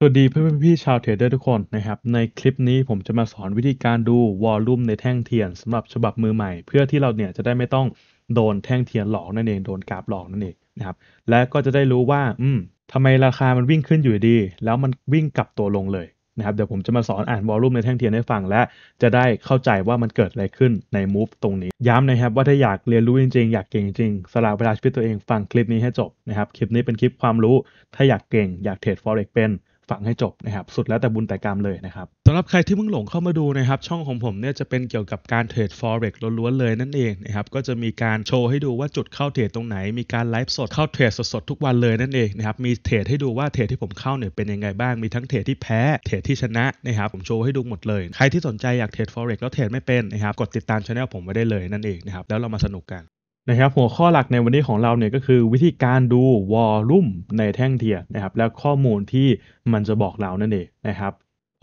สวัสดีเพื่อนๆพี่ชาวเทรดเดอร์ทุกคนนะครับในคลิปนี้ผมจะมาสอนวิธีการดูวอลลุ่มในแท่งเทียนสำหรับฉบับมือใหม่ เพื่อที่เราเนี่ยจะได้ไม่ต้องโดนแท่งเทียนหลอกนั่นเองโดนกราฟหลอกนั่นเองนะครับและก็จะได้รู้ว่าอืมทำไมราคามันวิ่งขึ้นอยู่ดี แล้วมันวิ่งกลับตัวลงเลยนะครับ เดี๋ยวผมจะมาสอนอ่านวอลลุ่มในแท่งเทียนให้ฟังและจะได้เข้าใจว่ามันเกิดอะไรขึ้นในมูฟตรงนี้ ย้ำนะครับ ว่าถ้าอยากเรียนรู้จริงๆอยากเก่งจริงสละเวลาชีวิตตัวเองฟังคลิปนี้ให้จบนะครับคลิปนี้เป็นคลิปความรู้ ถ้าอยากเก่งอยากเทรดฟอเร็กเป็นฟังให้จบนะครับสุดแล้วแต่บุญแต่กรรมเลยนะครับสำหรับใครที่เพิ่งหลงเข้ามาดูนะครับช่องของผมเนี่ยจะเป็นเกี่ยวกับการเทรด forex ล้วนๆเลยนั่นเองนะครับก็จะมีการโชว์ให้ดูว่าจุดเข้าเทรดตรงไหนมีการไลฟ์สด เข้าเทรดสดๆทุกวันเลยนั่นเองนะครับมีเทรดให้ดูว่าเทรดที่ผมเข้าเนี่ยเป็นยังไงบ้างมีทั้งเทรดที่แพ้ เทรดที่ชนะนะครับผมโชว์ให้ดูหมดเลย ใครที่สนใจอยากเทรด forex แล้วเทรดไม่เป็นนะครับกดติดตามช anel ผมไว้ได้เลยนั่นเองนะครับแล้วเรามาสนุกกันนะครับหัวข้อหลักในวันนี้ของเราเนี่ยก็คือวิธีการดูวอลลุ่มในแท่งเทียนนะครับ และข้อมูลที่มันจะบอกเรานั่นเองนะครับ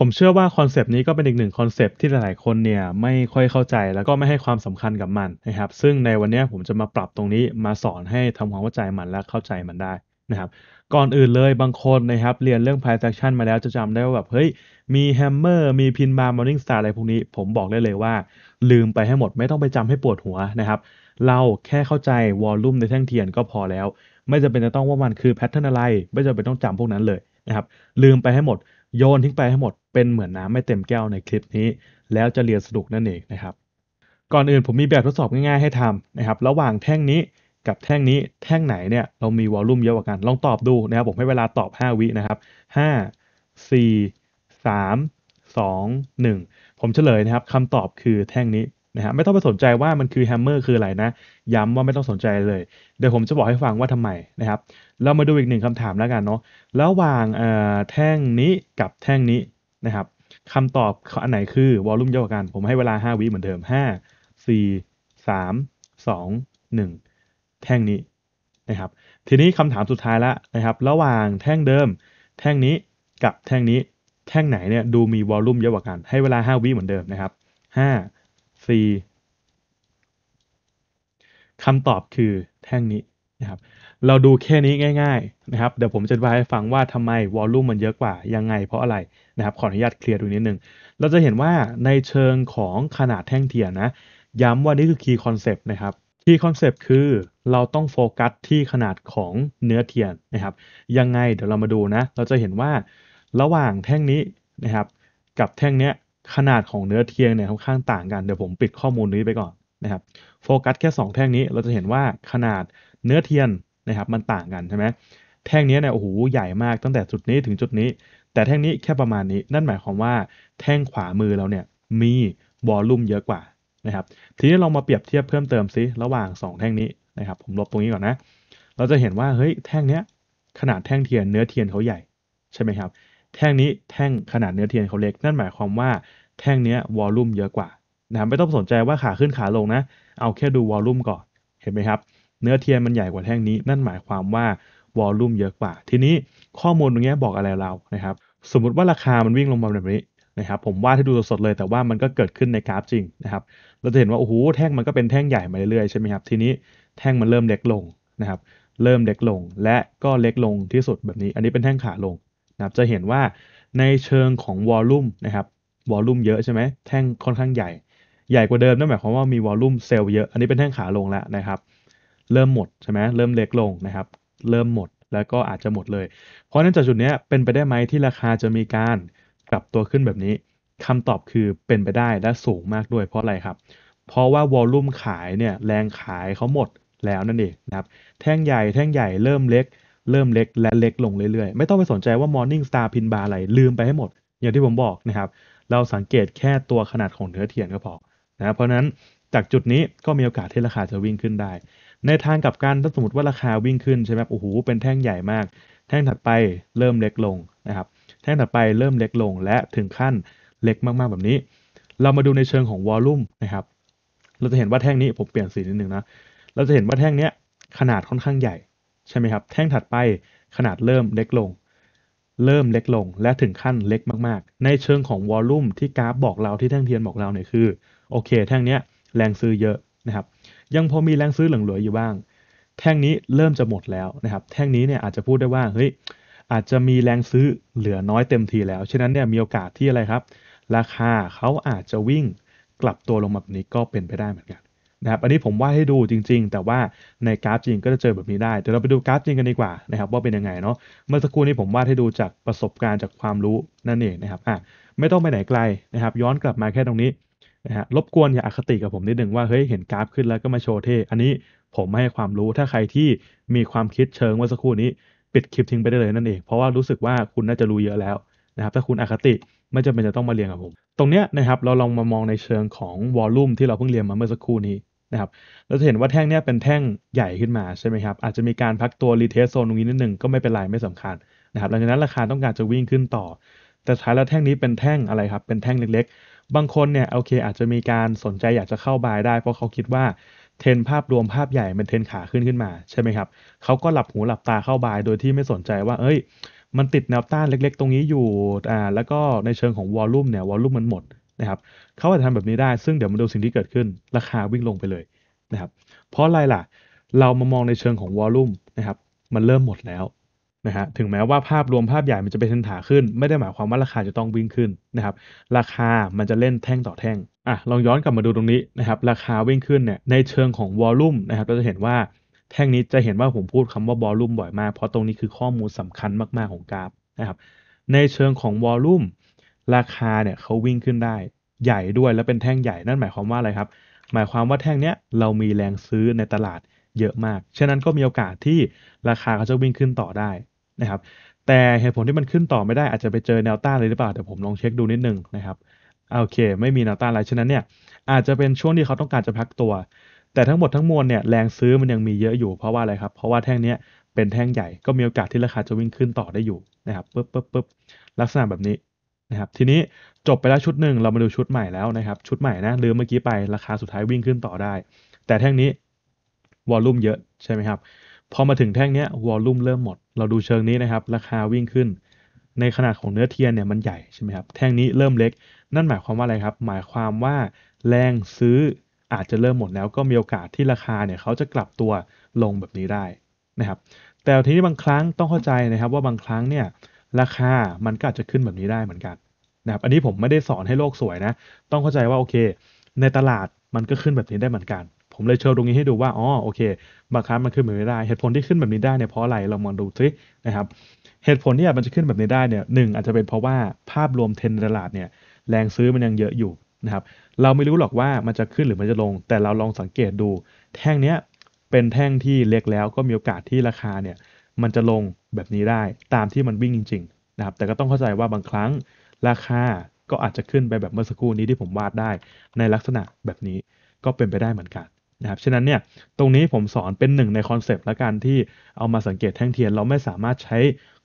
ผมเชื่อว่าคอนเซป t นี้ก็เป็นอีกหนึ่งคอนเซปที่หลายๆคนเนี่ยไม่ค่อยเข้าใจแล้วก็ไม่ให้ความสำคัญกับมันนะครับซึ่งในวันนี้ผมจะมาปรับตรงนี้มาสอนให้ทำความเข้าใจมันและเข้าใจมันได้นะครับ ก่อนอื่นเลยบางคนนะครับเรียนเรื่อง p พ i c e action มาแล้วจะจำได้ว่าแบบเฮ้ยมีแฮมเมอร์มีพินบาร์มอร์นิ่งสตาร์อะไรพวกนี้ผมบอกได้เลยว่า ลืมไปให้หมดไม่ต้องไปจำให้ปวดหัวนะครับเราแค่เข้าใจวอลลุ่มในแท่งเทียนก็พอแล้ว ไม่จำเป็นจะต้องว่ามันคือแพทเทิร์นอะไรไม่จำเป็นต้องจำพวกนั้นเลยนะครับ ลืมไปให้หมด โยนทิ้งไปให้หมดเป็นเหมือนน้ำไม่เต็มแก้วในคลิปนี้ แล้วจะเรียนสนุกนั่นเองนะครับ ก่อนอื่นผมมีแบบทดสอบง่ายๆให้ทำนะครับระหว่างแท่งนี้กับแท่งนี้แท่งไหนเนี่ย เรามีวอลลุ่มเยอะกว่ากัน ลองตอบดูนะครับผมให้เวลาตอบ5วินะครับ5 4 3 2 1 ผมเฉลยนะครับคำตอบคือแท่งนี้นะฮะไม่ต้องไปสนใจว่ามันคือแฮมเมอร์คืออะไรนะ ย้ำว่าไม่ต้องสนใจเลย เดี๋ยวผมจะบอกให้ฟังว่าทำไมนะครับ เรามาดูอีกหนึ่งคำถามแล้วกันเนาะ ระหว่างแท่งนี้กับแท่งนี้นะครับคำตอบอันไหนคือวอลลุ่มเยอะกว่ากัน ผมให้เวลา5วิเหมือนเดิม5 4 3 2 1 แท่งนี้นะครับ ทีนี้คำถามสุดท้ายละนะครับ ระหว่างแท่งเดิม แท่งนี้กับแท่งนี้ แท่งไหนเนี่ยดูมีวอลลุ่มเยอะกว่ากัน ให้เวลา5วิเหมือนเดิมนะครับ5 C คำตอบคือแท่งนี้นะครับ เราดูแค่นี้ง่ายๆนะครับ เดี๋ยวผมจะบายให้ฟังว่าทำไมวอลลุ่มมันเยอะกว่ายังไงเพราะอะไรนะครับ ขออนุญาตเคลียร์ดูนิดนึง เราจะเห็นว่าในเชิงของขนาดแท่งเทียนนะ ย้ำว่านี่คือคีย์คอนเซปต์นะครับ คีย์คอนเซปต์คือเราต้องโฟกัสที่ขนาดของเนื้อเทียนนะครับ ยังไงเดี๋ยวเรามาดูนะ เราจะเห็นว่าระหว่างแท่งนี้นะครับ กับแท่งเนี้ยขนาดของเนื้อเทียนเนี่ยค่อนข้างต่างกันเดี๋ยวผมปิดข้อมูลนี้ไปก่อนนะครับ โฟกัสแค่ 2 แท่งนี้ เราจะเห็นว่าขนาดเนื้อเทียนนะครับมันต่างกันใช่ไหมแท่งนี้เนี่ยโอ้โหใหญ่มากตั้งแต่จุดนี้ถึงจุดนี้ แต่แท่งนี้แค่ประมาณนี้นั่นหมายความว่าแท่งขวามือเราเนี่ยมีวอลลุ่มเยอะกว่านะครับทีนี้ลองมาเปรียบเทียบเพิ่มเติมซิระหว่าง 2 แท่งนี้นะครับ ผมลบตรงนี้ก่อนนะ เราจะเห็นว่าเฮ้ยแท่งนี้ขนาดแท่งเทียน เนื้อเทียนเขาใหญ่ใช่ไหมครับแท่งนี้แท่งขนาดเนื้อเทียนเขาเล็ก นั่นหมายความว่าแท่งนี้วอลลุ่มเยอะกว่านะครับไม่ต้องสนใจว่าขาขึ้นขาลงนะ เอาแค่ดูวอลลุ่มก่อน เห็นไหมครับ เนื้อเทียนมันใหญ่กว่าแท่งนี้ นั่นหมายความว่าวอลลุ่มเยอะกว่า ทีนี้ข้อมูลตรงนี้บอกอะไรเรานะครับ สมมติว่าราคามันวิ่งลงมาแบบนี้นะครับ ผมวาดให้ดูสดๆเลย แต่ว่ามันก็เกิดขึ้นในกราฟจริงนะครับ เราจะเห็นว่าโอ้โหแท่งมันก็เป็นแท่งใหญ่มาเรื่อยๆใช่ไหมครับ ทีนี้แท่งมันเริ่มเล็กลงนะครับ เริ่มเล็กลง และก็เล็กลงที่สุดแบบนี้ อันนี้เป็นแท่งขาลงนะจะเห็นว่าในเชิงของวอลลุ่มนะครับวอลลุ่มเยอะใช่ไหมแท่งค่อนข้างใหญ่ ใหญ่กว่าเดิมนั่นหมายความว่ามีวอลลุ่มเซลล์เยอะอันนี้เป็นแท่งขาลงแล้วนะครับเริ่มหมดใช่ไหมเริ่มเล็กลงนะครับเริ่มหมดแล้วก็อาจจะหมดเลย เพราะนั้นจากจุดนี้เป็นไปได้ไหมที่ราคาจะมีการกลับตัวขึ้นแบบนี้คำตอบคือเป็นไปได้และสูงมากด้วย เพราะอะไรครับ เพราะว่าวอลลุ่มขายเนี่ยแรงขายเขาหมดแล้วนั่นเองนะครับแท่งใหญ่แท่งใหญ่ เริ่มเล็กเริ่มเล็กและเล็กลงเรื่อยๆ ไม่ต้องไปสนใจว่ามอร์นิ่งสตาร์พินบาร์อะไร ลืมไปให้หมด อย่างที่ผมบอกนะครับเราสังเกตแค่ตัวขนาดของเนื้อเทียนก็พอนะเพราะนั้นจากจุดนี้ก็มีโอกาสที่ราคาจะวิ่งขึ้นได้ ในทางกับการถ้าสมมติว่าราคาวิ่งขึ้นใช่ไหมโอ้โหเป็นแท่งใหญ่มาก แท่งถัดไปเริ่มเล็กลงนะครับแท่งถัดไปเริ่มเล็กลงและถึงขั้นเล็กมากๆแบบนี้ เรามาดูในเชิงของวอลลุ่มนะครับเราจะเห็นว่าแท่งนี้ผมเปลี่ยนสีนิดนึงนะเราจะเห็นว่าแท่งนี้ขนาดค่อนข้างใหญ่ใช่ไหมครับแท่งถัดไปขนาดเริ่มเล็กลง เริ่มเล็กลงและถึงขั้นเล็กมากๆ ในเชิงของวอลลุ่มที่กราฟบอกเราที่แท่งเทียนบอกเราเนี่ยคือโอเคแท่งเนี้ยแรงซื้อเยอะนะครับยังพอมีแรงซื้อหลงเหลืออยู่บ้าง แท่งนี้เริ่มจะหมดแล้วนะครับแท่งนี้เนี่ยอาจจะพูดได้ว่าเฮ้ยอาจจะมีแรงซื้อเหลือน้อยเต็มที แล้วฉะนั้นเนี่ยมีโอกาสที่อะไรครับราคาเขาอาจจะวิ่ง กลับตัวลงมาแบบนี้ก็เป็นไปได้เหมือนกันนะครับอันนี้ผมวาดให้ดูจริง ๆ แต่ว่าในกราฟจริงก็จะเจอแบบนี้ได้ เดี๋ยวเราไปดูกราฟจริงกันดีกว่านะครับว่าเป็นยังไงเนาะ เมื่อสักครู่นี้ผมวาดให้ดูจากประสบการณ์จากความรู้นั่นเองนะครับอ่ะไม่ต้องไปไหนไกลนะครับย้อนกลับมาแค่ตรงนี้นะฮะรบกวนอย่าอคติกับผมนิดหนึ่งว่าเฮ้ยเห็นกราฟขึ้นแล้วก็มาโชว์เท่อันนี้ผมไม่ให้ความรู้ ถ้าใครที่มีความคิดเชิงเมื่อสักครู่นี้ ปิดคลิปทิ้งไปได้เลยนั่นเอง เพราะว่ารู้สึกว่าคุณน่าจะรู้เยอะแล้วนะครับ ถ้าคุณอคติไม่จำเป็นจะต้องมาเรียนกับผม ตรงเนี้ยนะครับเราลองมามองในเชิงของวอลลุ่มที่เราเพิ่งเรียนมาเมื่อสักครู่นี้ะครับเราจะเห็นว่าแท่งเนี้ยเป็นแท่งใหญ่ขึ้นมาใช่ไหมครับ อาจจะมีการพักตัวรีเทสโซนตรงนี้นิดหนึ่งก็ไม่เป็นไรไม่สำคัญนะครับ หลังจากนั้นราคาต้องการจะวิ่งขึ้นต่อ แต่ท้ายแล้วแท่งนี้เป็นแท่งอะไรครับ เป็นแท่งเล็กๆ บางคนเนี่ยโอเคอาจจะมีการสนใจอยากจะเข้าบายได้เพราะเขาคิดว่าเทรนภาพรวมภาพใหญ่เป็นเทรนขาขึ้นขึ้นมาใช่ไหมครับเขาก็หลับหูหลับตาเข้าบายโดยที่ไม่สนใจว่า เอ้ย มันติดแนวต้านเล็ก ๆ ตรงนี้อยู่อ่าแล้วก็ในเชิงของวอลลุ่มเนี่ยวอลลุ่มมันหมดนะครับเขาอาจจะทำแบบนี้ได้ ซึ่งเดี๋ยวมาดูสิ่งที่เกิดขึ้นราคาวิ่งลงไปเลยนะครับ เพราะอะไรล่ะเรามามองในเชิงของวอลลุ่มนะครับมันเริ่มหมดแล้วนะฮะถึงแม้ว่าภาพรวมภาพใหญ่มันจะเป็นเทนถาขึ้น ไม่ได้หมายความว่าราคาจะต้องวิ่งขึ้นนะครับ ราคามันจะเล่นแท่งต่อแท่งอ่ะลองย้อนกลับมาดูตรงนี้นะครับ ราคาวิ่งขึ้นเนี่ยในเชิงของวอลลุ่มนะครับเราจะเห็นว่าแท่งนี้จะเห็นว่าผมพูดคำว่าวอลลุ่มบ่อยมากเพราะตรงนี้คือข้อมูลสำคัญมากๆของกราฟนะครับ ในเชิงของวอลลุ่มราคา เนี่ยเขาวิ่งขึ้นได้ ใหญ่ด้วยและเป็นแท่งใหญ่ นั่นหมายความว่าอะไรครับ หมายความว่าแท่งเนี้ยเรามีแรงซื้อในตลาดเยอะมาก ฉะนั้นก็มีโอกาสที่ราคาเขาจะวิ่งขึ้นต่อได้นะครับ แต่เหตุผลที่มันขึ้นต่อไม่ได้อาจจะไปเจอแนวต้านเลยหรือเปล่าเดี๋ยวผมลองเช็คดูนิดนึงนะครับโอเค ไม่มีแนวต้านอะไรฉะนั้นเนี่ยอาจจะเป็นช่วงที่เขาต้องการจะพักตัว แต่ทั้งหมดทั้งมวลเนี่ยแรงซื้อมันยังมีเยอะอยู่เพราะว่าอะไรครับเพราะว่าแท่งเนี้ยเป็นแท่งใหญ่ ก็มีโอกาสที่ราคาจะวิ่งขึ้นต่อได้อยู่นะครับปึ๊บปึ๊บปึ๊บลักษณะแบบนี้ะครับทีนี้จบไปแล้วชุดหนึ่งเรามาดูชุดใหม่แล้วนะครับ ชุดใหม่นะลืมเมื่อกี้ไปราคาสุดท้ายวิ่งขึ้นต่อได้ แต่แท่งนี้วอลลุ่มเยอะใช่ไหมครับพอมาถึงแท่งนี้วอลลุ่มเริ่มหมด เราดูเชิงนี้นะครับราคาวิ่งขึ้นในขนาดของเนื้อเทียนเนี่ยมันใหญ่ใช่ไหมครับแท่งนี้เริ่มเล็ก นั่นหมายความว่าอะไรครับ หมายความว่าแรงซื้ออาจจะเริ่มหมดแล้วก็มีโอกาสที่ราคาเนี่ยเขาจะกลับตัวลงแบบนี้ได้นะครับแต่ทีนี้บางครั้งต้องเข้าใจนะครับ ว่าบางครั้งเนี่ยราคามันก็อาจจะขึ้นแบบนี้ได้เหมือนกันนะครับอันนี้ผมไม่ได้สอนให้โลกสวยนะ ต้องเข้าใจว่าโอเค ในตลาดมันก็ขึ้นแบบนี้ได้เหมือนกัน ผมเลยเชิญตรงนี้ให้ดูว่า อ๋อ โอเค บางครั้งมันขึ้นแบบนี้ได้ เหตุผลที่ขึ้นแบบนี้ได้เนี่ยเพราะอะไร เรามองดูซินะครับ เหตุผลที่มันจะขึ้นแบบนี้ได้เนี่ยหนึ่งอาจจะเป็นเพราะว่าภาพรวมเทรนตลาดเนี่ยแรงซื้อมันยังเยอะอยู่นะครับ เราไม่รู้หรอกว่ามันจะขึ้นหรือมันจะลง แต่เราลองสังเกตดู แท่งเนี้ยเป็นแท่งที่เล็กแล้วก็มีโอกาสที่ราคาเนี่ยมันจะลงแบบนี้ได้ตามที่มันวิ่งจริงๆนะครับ แต่ก็ต้องเข้าใจว่าบางครั้งราคาก็อาจจะขึ้นไปแบบเมื่อสักครู่นี้ที่ผมวาดได้ในลักษณะแบบนี้ก็เป็นไปได้เหมือนกันนะครับฉะนั้นเนี่ยตรงนี้ผมสอนเป็นหนึ่งในคอนเซปต์ละกันที่เอามาสังเกตแท่งเทียนเราไม่สามารถใช้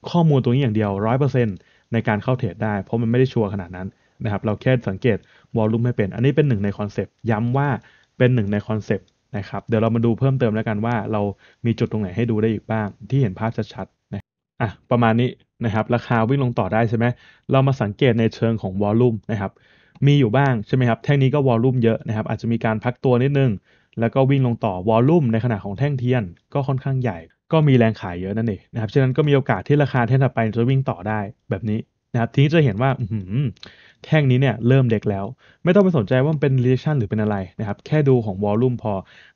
ข้อมูลตรงนี้อย่างเดียว 100%ในการเข้าเทรดได้ เพราะมันไม่ได้ชัวร์ขนาดนั้นนะครับเราแค่สังเกตวอลลุ่มให้เป็น อันนี้เป็นหนึ่งในคอนเซปต์ย้ำว่าเป็นหนึ่งในคอนเซปต์นะครับเดี๋ยวเรามาดูเพิ่มเติมแล้วกันว่าเรามีจุดตรงไหนให้ดูได้อีกบ้าง ที่เห็นภาพชัดอ่ะประมาณนี้นะครับราคาวิ่งลงต่อได้ใช่ไหมเรามาสังเกตในเชิงของวอลลุ่มนะครับ มีอยู่บ้างใช่ไหมครับ แท่งนี้ก็วอลลุ่มเยอะนะครับอาจจะมีการพักตัวนิดนึง แล้วก็วิ่งลงต่อวอลลุ่มในขณะของแท่งเทียน ก็ค่อนข้างใหญ่ ก็มีแรงขายเยอะนั่นเองนะครับฉะนั้นก็มีโอกาสที่ราคาแท่งถัดไปจะวิ่งต่อได้แบบนี้นะครับทีนี้จะเห็นว่า แท่งนี้เนี่ยเริ่มเด็กแล้วไม่ต้องไปสนใจว่าเป็นเรชั่นหรือเป็นอะไรนะครับแค่ดูของวอลลุ่มพอ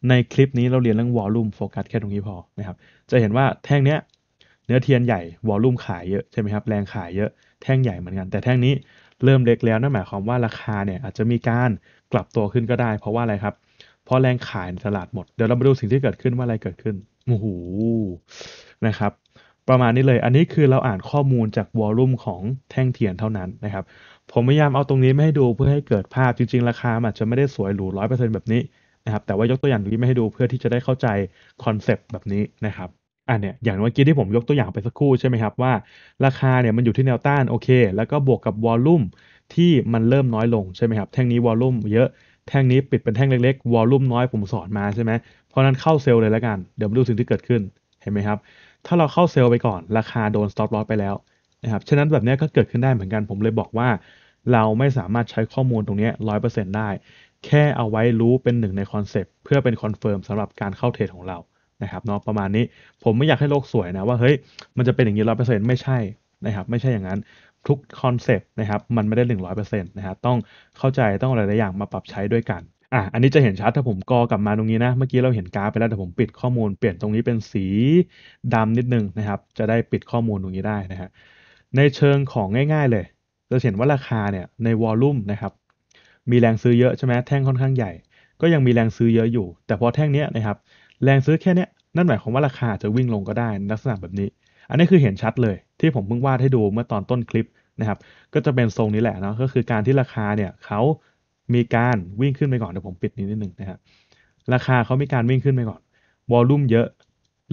ในคลิปนี้เราเรียนเรื่องวอลลุ่มโฟกัสแค่ตรงนี้พอนะครับจะเห็นว่าแท่งเนี้ยเนื้อเทียนใหญ่ วอลลุ่มขายเยอะใช่ไหมครับ แรงขายเยอะ แท่งใหญ่เหมือนกัน แต่แท่งนี้ เริ่มเล็กแล้ว นั่นหมายความว่าราคาเนี่ย อาจจะมีการกลับตัวขึ้นก็ได้ เพราะว่าอะไรครับเพราะแรงขายในตลาดหมด เดี๋ยวเรามาดูสิ่งที่เกิดขึ้นว่าอะไรเกิดขึ้น โอ้โห นะครับ ประมาณนี้เลย อันนี้คือเราอ่านข้อมูลจากวอลลุ่มของแท่งเทียนเท่านั้นนะครับ ผมพยายามเอาตรงนี้ไม่ให้ดูเพื่อให้เกิดภาพ จริง ๆ ราคาอาจจะไม่ได้สวยหรูร้อยเปอร์เซ็นต์แบบนี้นะครับ แต่ว่ายกตัวอย่างงนี้ไม่ให้ดูเพื่อที่จะได้เข้าใจคอนเซปต์แบบนี้นะครับอันเนี้ยอย่างเมื่อกี้ที่ผมยกตัวอย่างไปสักครู่ใช่ไหมครับว่าราคาเนี่ยมันอยู่ที่แนวต้านโอเค แล้วก็บวกกับวอลลุ่มที่มันเริ่มน้อยลงใช่ไหมครับแท่งนี้วอลลุ่มเยอะแท่งนี้ปิดเป็นแท่งเล็กๆวอลลุ่มน้อยผมสอนมาใช่ไหมเพราะนั้นเข้าเซลล์เลยแล้วกันเดี๋ยวมาดูสิ่งที่เกิดขึ้นเห็นไหมครับ ถ้าเราเข้าเซลล์ไปก่อน ราคาโดนสต็อปลอสไปแล้วนะครับฉะนั้นแบบนี้ก็เกิดขึ้นได้เหมือนกันผมเลยบอกว่า เราไม่สามารถใช้ข้อมูลตรงนี้ร้อยเปอร์เซ็นต์ได้ แค่เอาไว้รู้เป็นหนึ่งในคอนเซปต์เพื่อเป็นคอนเฟิร์มสำหรับการเข้าเทรดของเรานะครับเนาะประมาณนี้ผมไม่อยากให้โลกสวยนะว่าเฮ้ย มันจะเป็นอย่างนี้ร้อยเปอร์เซ็นต์ไม่ใช่นะครับ ไม่ใช่อย่างนั้นทุกคอนเซปต์นะครับ มันไม่ได้หนึ่งร้อยเปอร์เซ็นต์นะครับต้องเข้าใจต้องอะไรหลายอย่างมาปรับใช้ด้วยกันอ่ะอันนี้จะเห็นชัดถ้าผมกอกลับมาตรงนี้นะ เมื่อกี้เราเห็นกราฟไปแล้วแต่ผมปิดข้อมูลเปลี่ยนตรงนี้เป็นสีดำนิดนึงนะครับ จะได้ปิดข้อมูลตรงนี้ได้นะฮะในเชิงของง่าย ๆเลยจะเห็นว่าราคาเนี่ยในวอลลุ่มนะครับ มีแรงซื้อเยอะใช่ไหมแท่งค่อนข้างใหญ่ ก็ยังมีแรงซื้อเยอะอยู่ แต่พอแท่งนี้นะครับแรงซื้อแค่เนี้ยนั่นหมายความว่าราคาจะวิ่งลงก็ได้ลักษณะแบบนี้ อันนี้คือเห็นชัดเลย ที่ผมเพิ่งวาดให้ดูเมื่อตอนต้นคลิปนะครับ ก็จะเป็นทรงนี้แหละเนาะก็คือการที่ราคาเนี่ยเขามีการวิ่งขึ้นไปก่อนเดี๋ยวผมปิดนี้นิดหนึ่งนะครับราคาเขามีการวิ่งขึ้นไปก่อนวอลลุ่มเยอะ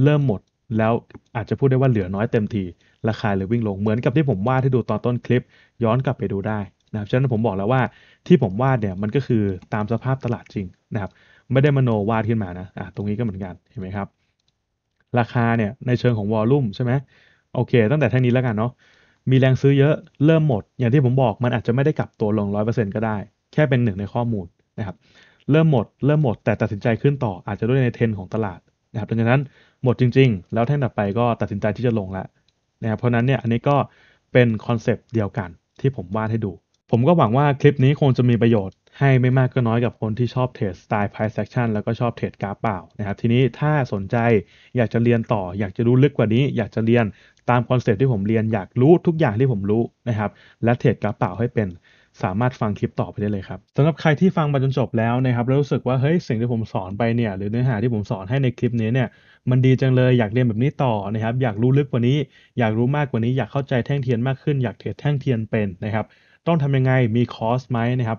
เริ่มหมดแล้วอาจจะพูดได้ว่าเหลือน้อยเต็มทีราคาเลยวิ่งลงเหมือนกับที่ผมวาดให้ดูตอนต้นคลิป ย้อนกลับไปดูได้นะครับฉะนั้นผมบอกแล้วว่าที่ผมวาดเนี่ยมันก็คือตามสภาพตลาดจริงนะครับไม่ได้มโนวาดขึ้นมานะอ่ะตรงนี้ก็เหมือนกัน เห็นไหมครับ ราคาเนี่ยในเชิงของวอลลุ่มใช่ไหม โอเค ตั้งแต่ท่านี้แล้วกันเนาะ มีแรงซื้อเยอะเริ่มหมด อย่างที่ผมบอกมันอาจจะไม่ได้กลับตัวลงร้นต์ก็ได้ แค่เป็นหนึ่งในข้อมูลนะครับ เริ่มหมด เริ่มหมดแต่ตัดสินใจขึ้นต่ออาจจะด้วยในเทรนของตลาดนะครับดังนั้นหมดจริง ๆ แล้วแท่งต่อไปก็ตัดสินใจที่จะลงแล้วนะครับเพราะนั้นเนี่ยอันนี้ก็เป็นคอนเซปต์เดียวกันที่ผมวาดให้ดู ผมก็หวังว่าคลิปนี้คงจะมีประโยชน์ให้ไม่มากก็น้อยกับคนที่ชอบเทรดสไตล์ price action แล้วก็ชอบเทรดกราฟเปล่านะครับทีนี้ถ้าสนใจอยากจะเรียนต่อ อยากจะรู้ลึกกว่านี้ อยากจะเรียนตามคอนเซ็ปที่ผมเรียน อยากรู้ทุกอย่างที่ผมรู้นะครับ และเทรดกราฟเปล่าให้เป็น สามารถฟังคลิปต่อไปได้เลยครับสำหรับใครที่ฟังมาจนจบแล้วนะครับแล้วรู้สึกว่าเฮ้ยสิ่งที่ผมสอนไปเนี่ยหรือเนื้อหาที่ผมสอนให้ในคลิปนี้เนี่ยมันดีจังเลยอยากเรียนแบบนี้ต่อนะครับ อยากรู้ลึกกว่านี้ อยากรู้มากกว่านี้อยากเข้าใจแท่งเทียนมากขึ้นอยากเทรดแท่งเทียนเป็นนะครับต้องทำยังไงมีคอร์สไหมนะครับ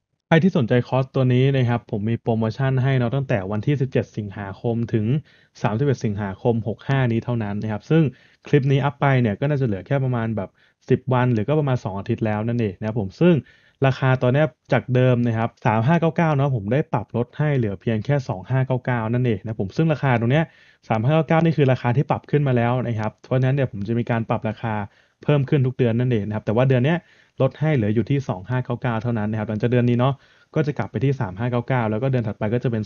ใครที่สนใจคอร์สตัวนี้นะครับผมมีโปรโมชั่นให้เนาะตั้งแต่วันที่ 17 สิงหาคมถึง 31 สิงหาคม 65 นี้เท่านั้นนะครับซึ่งคลิปนี้อัพไปเนี่ยก็น่าจะเหลือแค่ประมาณแบบ 10 วันหรือก็ประมาณ 2 อาทิตย์แล้วนั่นเองนะครับผมซึ่งราคาตอนนี้จากเดิมนะครับ 3599 เนาะผมได้ปรับลดให้เหลือเพียงแค่ 2599 นั่นเองนะผมซึ่งราคาตรงนี้ 3599 นี่คือราคาที่ปรับขึ้นมาแล้วนะครับเพราะฉะนั้นเดี๋ยวผมจะมีการปรับราคาเพิ่มขึ้นทุกเดือนนั่นเองนะครับแต่ว่าเดือนนี้ลดให้เหลืออยู่ที่ 2599 เท่านั้นนะครับหลังจากเดือนนี้เนาะ ก็จะกลับไปที่ 3599 แล้วก็เดือนถัดไปก็จะเป็น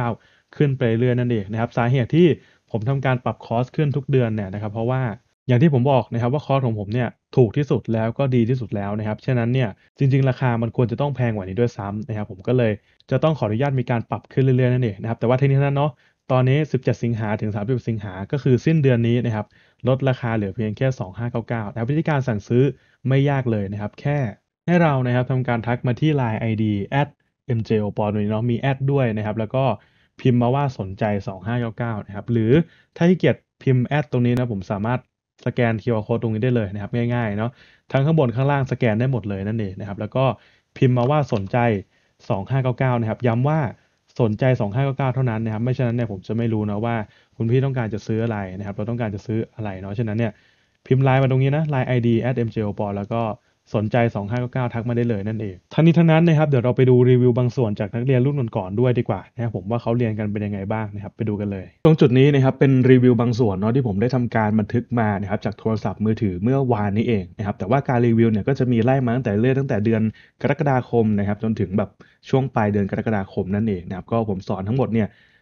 4599 ขึ้นไปเรื่อยนั่นเองนะครับ สาเหตุที่ผมทำการปรับคอสขึ้นทุกเดือนเนี่ยนะครับ เพราะว่าอย่างที่ผมบอกนะครับว่าคอสของผมเนี่ยถูกที่สุดแล้วก็ดีที่สุดแล้วนะครับ ฉะนั้นเนี่ยจริงๆ ราคามันควรจะต้องแพงกว่านี้ด้วยซ้ำนะครับ ผมก็เลยจะต้องขออนุญาตมีการปรับขึ้นเรื่อยๆนั่นเองนะครับ แต่ว่าทีนี้นั้นเนาะ ตอนนี้ 17 สิงหาถึง30สิงหาก็คือสิ้นเดือนนี้นะครับลดราคาเหลือเพียงแค่ 2599 แต่วิธีการสั่งซื้อไม่ยากเลยนะครับ แค่ให้เรานะครับทำการทักมาที่ Line ID at mjo ปอนนีเนาะมีแอดด้วยนะครับ แล้วก็พิมพ์มาว่าสนใจ 2599 นะครับ หรือถ้าที่เกียจพิมพ์แอดตรงนี้นะ ผมสามารถสแกน QR code ตรงนี้ได้เลยนะครับ ง่าย ๆ เนาะ ทั้งข้างบนข้างล่างสแกนได้หมดเลยนั่นเองนะครับ แล้วก็พิมพ์มาว่าสนใจ 2599 นะครับ ย้ำว่าสนใจ 2599เท่านั้นนะครับ ไม่ฉะนั้นเนี่ยผมจะไม่รู้นะว่า คุณพี่ต้องการจะซื้ออะไรนะครับ เราต้องการจะซื้ออะไรเนาะ ฉะนั้นเนี่ย พิมพ์ไลน์มาตรงนี้นะไลน์ ID at m j o p o อแล้วก็สนใจ2599ทักมาได้เลยนั่นเองทั้งนี้ทั้งนั้นนะครับเดี๋ยวเราไปดูรีวิวบางส่วนจากนักเรียนรุ่นก่อนๆด้วยดีกว่านะครับผมว่าเขาเรียนกันเป็นยังไงบ้างนะครับไปดูกันเลย ตรงจุดนี้นะครับเป็นรีวิวบางส่วนเนาะที่ผมได้ทำการบันทึกมานะครับจากโทรศัพท์มือถือเมื่อวานนี้เองนะครับแต่ว่าการรีวิวเนี่ยก็จะมีไล่มาตั้งแต่เรื่อยตั้งแต่เดือนกรกฎาคมนะครับจนถึงแบบช่วงปลายเดือนกรกฎาคมนั่นเองนะครับก็ผมสอนทั้งหมดเนี่ย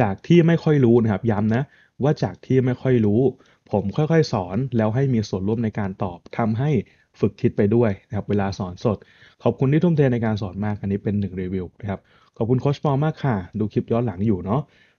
จากที่ไม่ค่อยรู้นะครับ ย้ำนะ ว่าจากที่ไม่ค่อยรู้ ผมค่อยๆสอนแล้วให้มีส่วนร่วมในการตอบทำให้ฝึกคิดไปด้วยนะครับเวลาสอนสด ขอบคุณที่ทุ่มเท ในการสอนมาก อันนี้เป็นหนึ่งรีวิวนะครับ ขอบคุณโคชปอมากค่ะ ดูคลิปย้อนหลังอยู่เนาะ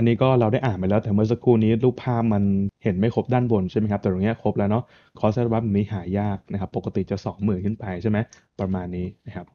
อันนี้ก็เราได้อ่านไปแล้วแต่เมื่อสักครู่นี้รูปภาพมันเห็นไม่ครบด้านบนใช่ไหมครับแต่ตรงนี้ครบแล้วเนาะคอสเซอร์บัฟนี้หายากนะครับ ปกติจะ20,000ขึ้นไปใช่ไหมประมาณนี้นะครับ